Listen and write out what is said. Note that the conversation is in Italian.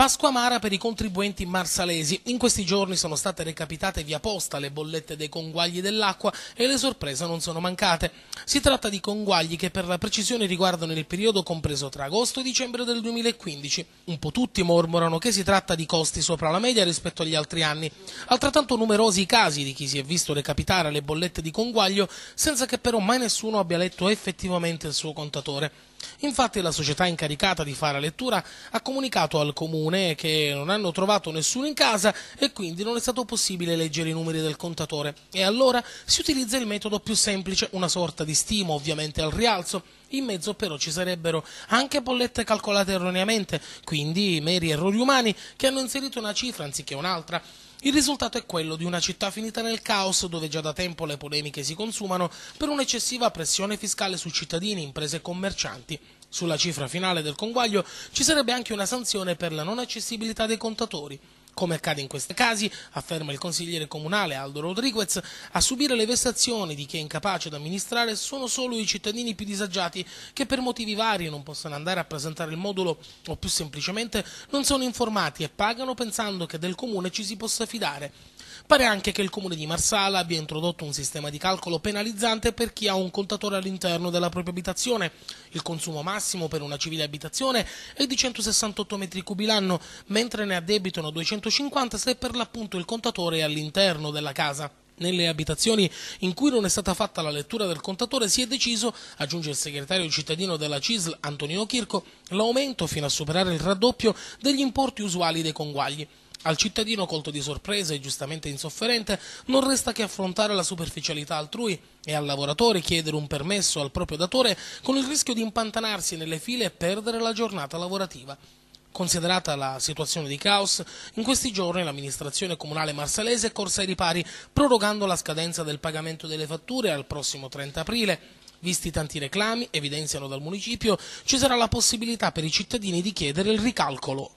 Pasqua amara per i contribuenti marsalesi. In questi giorni sono state recapitate via posta le bollette dei conguagli dell'acqua e le sorprese non sono mancate. Si tratta di conguagli che per la precisione riguardano il periodo compreso tra agosto e dicembre del 2015. Un po' tutti mormorano che si tratta di costi sopra la media rispetto agli altri anni. Altrettanto numerosi i casi di chi si è visto recapitare le bollette di conguaglio senza che però mai nessuno abbia letto effettivamente il suo contatore. Infatti la società incaricata di fare la lettura ha comunicato al comune che non hanno trovato nessuno in casa e quindi non è stato possibile leggere i numeri del contatore e allora si utilizza il metodo più semplice, una sorta di stimo ovviamente al rialzo in mezzo però ci sarebbero anche bollette calcolate erroneamente, quindi meri errori umani che hanno inserito una cifra anziché un'altra. Il risultato è quello di una città finita nel caos dove già da tempo le polemiche si consumano per un'eccessiva pressione fiscale su cittadini, imprese e commercianti. Sulla cifra finale del conguaglio ci sarebbe anche una sanzione per la non accessibilità dei contatori. Come accade in questi casi, afferma il consigliere comunale Aldo Rodriguez, a subire le vessazioni di chi è incapace di amministrare sono solo i cittadini più disagiati che per motivi vari non possono andare a presentare il modulo o più semplicemente non sono informati e pagano pensando che del comune ci si possa fidare. Pare anche che il comune di Marsala abbia introdotto un sistema di calcolo penalizzante per chi ha un contatore all'interno della propria abitazione. Il consumo massimo per una civile abitazione è di 168 metri cubi l'anno, mentre ne addebitano 250 se per l'appunto il contatore è all'interno della casa. Nelle abitazioni in cui non è stata fatta la lettura del contatore si è deciso, aggiunge il segretario cittadino della CISL Antonino Chirco, l'aumento fino a superare il raddoppio degli importi usuali dei conguagli. Al cittadino colto di sorpresa e giustamente insofferente non resta che affrontare la superficialità altrui e al lavoratore chiedere un permesso al proprio datore con il rischio di impantanarsi nelle file e perdere la giornata lavorativa. Considerata la situazione di caos, in questi giorni l'amministrazione comunale marsalese è corsa ai ripari, prorogando la scadenza del pagamento delle fatture al prossimo 30 aprile. Visti tanti reclami, evidenziano dal municipio, ci sarà la possibilità per i cittadini di chiedere il ricalcolo.